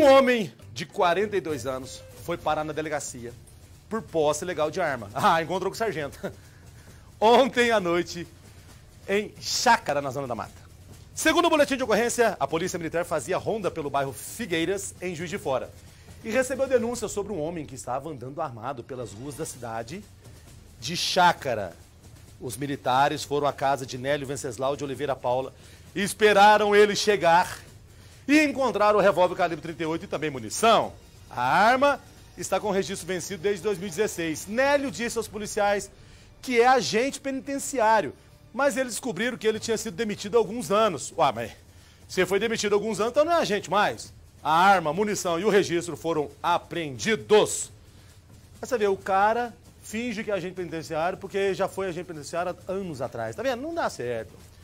Um homem de 42 anos foi parar na delegacia por posse legal de arma. Ah, encontrou com o sargento. Ontem à noite, em Chácara, na Zona da Mata. Segundo o boletim de ocorrência, a polícia militar fazia ronda pelo bairro Figueiras, em Juiz de Fora, e recebeu denúncia sobre um homem que estava andando armado pelas ruas da cidade de Chácara. Os militares foram à casa de Nélio Venceslau de Oliveira Paula e esperaram ele chegar e encontraram o revólver calibre 38 e também munição. A arma está com registro vencido desde 2016. Nélio disse aos policiais que é agente penitenciário, mas eles descobriram que ele tinha sido demitido há alguns anos. Ué, mas você foi demitido há alguns anos, então não é agente mais. A arma, a munição e o registro foram apreendidos. Mas você vê, o cara finge que é agente penitenciário porque já foi agente penitenciário há anos atrás. Tá vendo? Não dá certo.